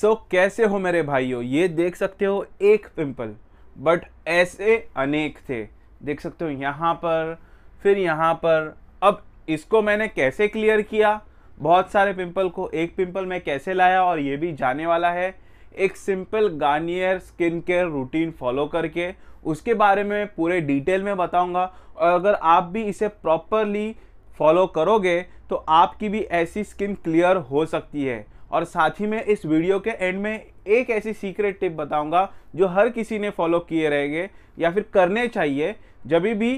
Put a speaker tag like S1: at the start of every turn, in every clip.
S1: सो so, कैसे हो मेरे भाइयों ये देख सकते हो एक पिंपल बट ऐसे अनेक थे देख सकते हो यहाँ पर फिर यहाँ पर अब इसको मैंने कैसे क्लियर किया बहुत सारे पिंपल को एक पिंपल मैं कैसे लाया और ये भी जाने वाला है एक simple Garnier skin care routine follow करके उसके बारे में पूरे डिटेल में बताऊंगा और अगर आप भी इसे प्रॉपरली फॉलो करोगे तो आपकी भी ऐसी स्किन क्लियर हो सकती है और साथ ही में इस वीडियो के एंड में एक ऐसी सीक्रेट टिप बताऊंगा जो हर किसी ने फॉलो किए रहेंगे या फिर करने चाहिए जब भी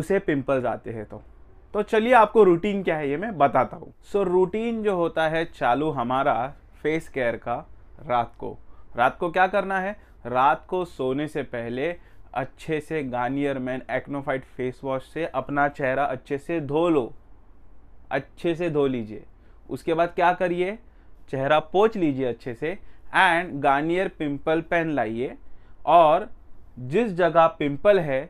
S1: उसे पिंपल्स आते हैं तो तो चलिए आपको रूटीन क्या है ये मैं बताता हूँ सो so, रूटीन जो होता है चालू हमारा फेस केयर का रात को रात को क्या करना है रात को सोने से पहले अच्छे से Garnier Men AcnoFight face wash से अपना चेहरा अच्छे से धो लो अच्छे से धो लीजिए उसके बाद क्या करिए चेहरा पोच लीजिए अच्छे से एंड गार्नियर पिंपल पेन लाइए और जिस जगह पिंपल है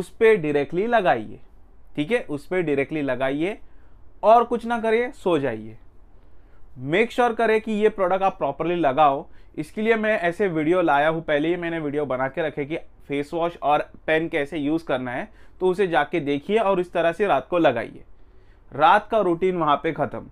S1: उस पर डायरेक्टली लगाइए ठीक है उस पर डायरेक्टली लगाइए और कुछ ना करिए सो जाइए मेक श्योर sure करें कि ये प्रोडक्ट आप प्रॉपरली लगाओ इसके लिए मैं ऐसे वीडियो लाया हूँ पहले ही मैंने वीडियो बना के रखे कि फेस वॉश और पेन कैसे यूज़ करना है तो उसे जाके देखिए और इस तरह से रात को लगाइए रात का रूटीन वहाँ पे ख़त्म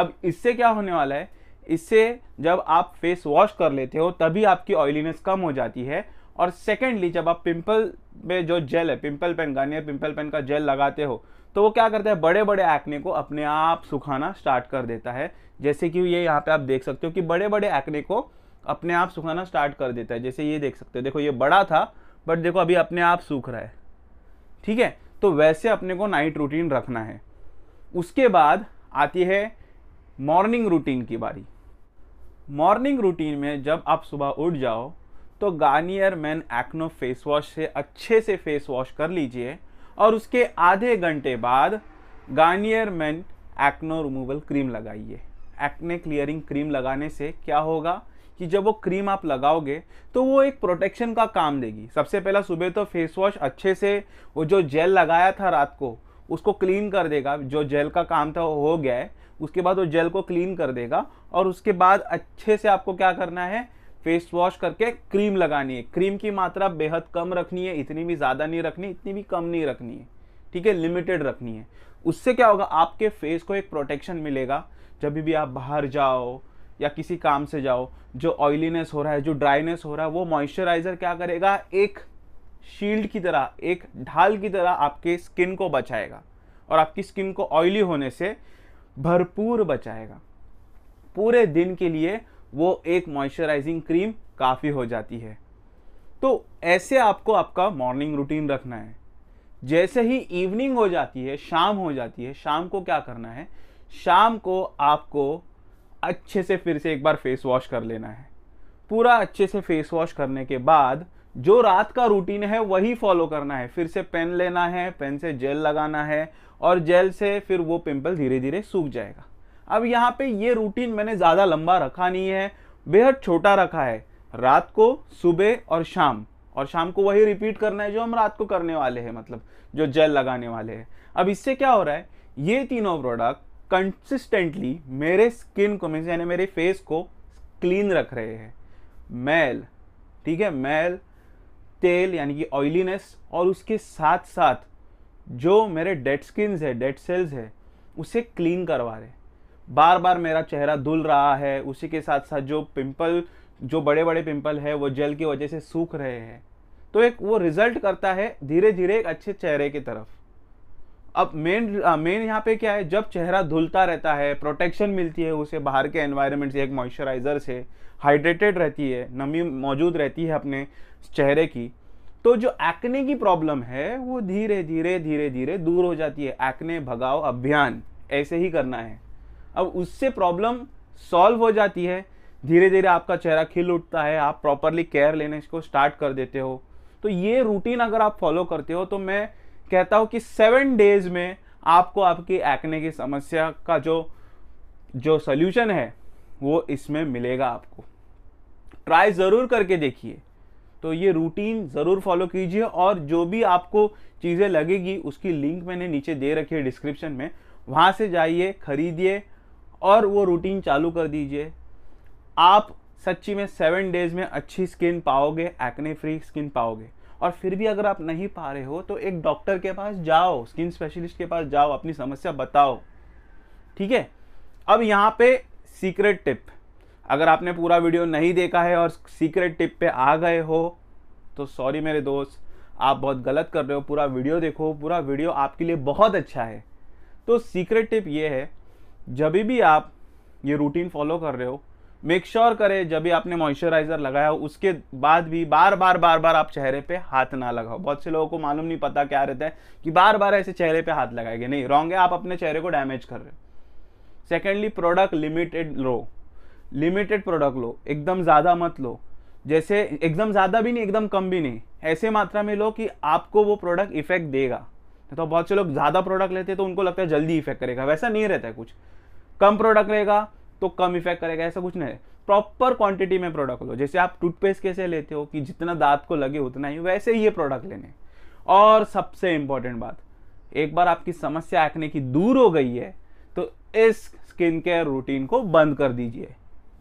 S1: अब इससे क्या होने वाला है इससे जब आप फेस वॉश कर लेते हो तभी आपकी ऑयलीनेस कम हो जाती है और सेकेंडली जब आप पिंपल में जो जेल है pimple pen Garnier pimple pen का जेल लगाते हो तो वो क्या करता है बड़े बड़े एक्ने को अपने आप सुखाना स्टार्ट कर देता है जैसे कि ये यहाँ पे आप देख सकते हो कि बड़े बड़े एक्ने को अपने आप सुखाना स्टार्ट कर देता है जैसे ये देख सकते हो देखो ये बड़ा था बट देखो अभी अपने आप सूख रहा है ठीक है तो वैसे अपने को नाइट रूटीन रखना है उसके बाद आती है मॉर्निंग रूटीन की बारी मॉर्निंग रूटीन में जब आप सुबह उठ जाओ तो Garnier Men Acno face wash से अच्छे से फेस वॉश कर लीजिए और उसके आधे घंटे बाद Garnier Men Acno removal cream लगाइए एक्ने क्लियरिंग क्रीम लगाने से क्या होगा कि जब वो क्रीम आप लगाओगे तो वो एक प्रोटेक्शन का काम देगी सबसे पहला सुबह तो फेस वॉश अच्छे से वो जो जेल लगाया था रात को उसको क्लीन कर देगा जो जेल का काम था वो हो गया है उसके बाद वो जेल को क्लीन कर देगा और उसके बाद अच्छे से आपको क्या करना है फेस वॉश करके क्रीम लगानी है क्रीम की मात्रा बेहद कम रखनी है इतनी भी ज़्यादा नहीं रखनी इतनी भी कम नहीं रखनी है ठीक है लिमिटेड रखनी है उससे क्या होगा आपके फेस को एक प्रोटेक्शन मिलेगा जब भी आप बाहर जाओ या किसी काम से जाओ जो ऑयलीनेस हो रहा है जो ड्राइनेस हो रहा है वो मॉइस्चराइज़र क्या करेगा एक शील्ड की तरह एक ढाल की तरह आपके स्किन को बचाएगा और आपकी स्किन को ऑयली होने से भरपूर बचाएगा पूरे दिन के लिए वो एक मॉइस्चराइजिंग क्रीम काफ़ी हो जाती है तो ऐसे आपको आपका मॉर्निंग रूटीन रखना है जैसे ही इवनिंग हो जाती है शाम हो जाती है शाम को क्या करना है शाम को आपको अच्छे से फिर से एक बार फेस वॉश कर लेना है पूरा अच्छे से फेस वॉश करने के बाद जो रात का रूटीन है वही फॉलो करना है फिर से पेन लेना है पेन से जेल लगाना है और जेल से फिर वो पिंपल धीरे धीरे सूख जाएगा अब यहाँ पे ये रूटीन मैंने ज़्यादा लंबा रखा नहीं है बेहद छोटा रखा है रात को सुबह और शाम और शाम को वही रिपीट करना है जो हम रात को करने वाले हैं मतलब जो जेल लगाने वाले हैं अब इससे क्या हो रहा है ये तीनों प्रोडक्ट कंसिस्टेंटली मेरे स्किन को मीन्स यानी मेरे फेस को क्लीन रख रहे हैं मैल ठीक है मैल टेल यानी कि ऑयलीनेस और उसके साथ साथ जो मेरे डेड स्किन्स है डेड सेल्स है उसे क्लीन करवा रहे बार बार मेरा चेहरा धुल रहा है उसी के साथ साथ जो पिंपल जो बड़े बड़े पिंपल है वो जेल की वजह से सूख रहे हैं तो एक वो रिजल्ट करता है धीरे धीरे एक अच्छे चेहरे की तरफ अब मेन मेन यहाँ पे क्या है जब चेहरा धुलता रहता है प्रोटेक्शन मिलती है उसे बाहर के एनवायरनमेंट से एक मॉइस्चराइज़र से हाइड्रेटेड रहती है नमी मौजूद रहती है अपने चेहरे की तो जो एक्ने की प्रॉब्लम है वो धीरे धीरे धीरे धीरे दूर हो जाती है एक्ने भगाओ अभियान ऐसे ही करना है अब उससे प्रॉब्लम सॉल्व हो जाती है धीरे धीरे आपका चेहरा खिल उठता है आप प्रॉपरली केयर लेने को स्टार्ट कर देते हो तो ये रूटीन अगर आप फॉलो करते हो तो मैं कहता हूँ कि सेवन डेज में आपको आपकी एक्ने की समस्या का जो जो सल्यूशन है वो इसमें मिलेगा आपको ट्राई ज़रूर करके देखिए तो ये रूटीन ज़रूर फॉलो कीजिए और जो भी आपको चीज़ें लगेगी उसकी लिंक मैंने नीचे दे रखी है डिस्क्रिप्शन में वहाँ से जाइए खरीदिए और वो रूटीन चालू कर दीजिए आप सच्ची में सेवन डेज में अच्छी स्किन पाओगे एक्ने फ्री स्किन पाओगे और फिर भी अगर आप नहीं पा रहे हो तो एक डॉक्टर के पास जाओ स्किन स्पेशलिस्ट के पास जाओ अपनी समस्या बताओ ठीक है अब यहाँ पे सीक्रेट टिप अगर आपने पूरा वीडियो नहीं देखा है और सीक्रेट टिप पे आ गए हो तो सॉरी मेरे दोस्त आप बहुत गलत कर रहे हो पूरा वीडियो देखो पूरा वीडियो आपके लिए बहुत अच्छा है तो सीक्रेट टिप ये है जब भी आप ये रूटीन फॉलो कर रहे हो मेक श्योर sure करें जब भी आपने मॉइस्चराइजर लगाया हो उसके बाद भी बार बार बार बार आप चेहरे पे हाथ ना लगाओ बहुत से लोगों को मालूम नहीं पता क्या रहता है कि बार बार ऐसे चेहरे पे हाथ लगाएंगे नहीं रॉन्ग है आप अपने चेहरे को डैमेज कर रहे हो सेकेंडली प्रोडक्ट लिमिटेड लो लिमिटेड प्रोडक्ट लो एकदम ज़्यादा मत लो जैसे एकदम ज़्यादा भी नहीं एकदम कम भी नहीं ऐसे मात्रा में लो कि आपको वो प्रोडक्ट इफेक्ट देगा तो बहुत से लोग ज़्यादा प्रोडक्ट लेते हैं तो उनको लगता है जल्दी इफेक्ट करेगा वैसा नहीं रहता है कुछ कम प्रोडक्ट रहेगा तो कम इफेक्ट करेगा ऐसा कुछ नहीं है प्रॉपर क्वांटिटी में प्रोडक्ट लो जैसे आप टूथपेस्ट कैसे लेते हो कि जितना दांत को लगे उतना ही वैसे ही ये प्रोडक्ट लेने और सबसे इम्पॉर्टेंट बात एक बार आपकी समस्या आंकने की दूर हो गई है तो इस स्किन केयर रूटीन को बंद कर दीजिए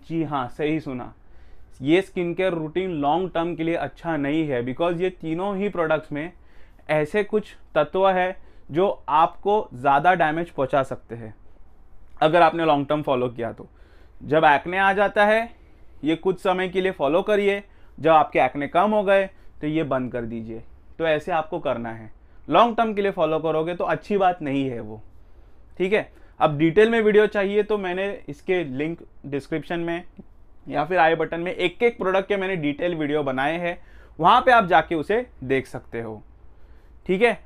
S1: जी हाँ सही सुना ये skin care routine long term के लिए अच्छा नहीं है बिकॉज ये तीनों ही प्रोडक्ट्स में ऐसे कुछ तत्व है जो आपको ज़्यादा डैमेज पहुँचा सकते हैं अगर आपने लॉन्ग टर्म फॉलो किया तो जब एक्ने आ जाता है ये कुछ समय के लिए फॉलो करिए जब आपके एक्ने कम हो गए तो ये बंद कर दीजिए तो ऐसे आपको करना है लॉन्ग टर्म के लिए फॉलो करोगे तो अच्छी बात नहीं है वो ठीक है अब डिटेल में वीडियो चाहिए तो मैंने इसके लिंक डिस्क्रिप्शन में या फिर आई बटन में एक एक प्रोडक्ट के मैंने डिटेल वीडियो बनाए हैं वहाँ पे आप जाके उसे देख सकते हो ठीक है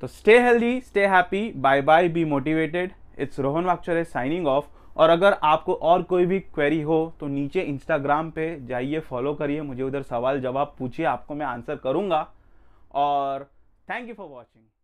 S1: तो stay healthy stay happy bye bye be motivated it's Rohan वाक्चर साइनिंग ऑफ और अगर आपको और कोई भी क्वेरी हो तो नीचे इंस्टाग्राम पे जाइए फॉलो करिए मुझे उधर सवाल जवाब पूछिए आपको मैं आंसर करूँगा और थैंक यू फॉर वॉचिंग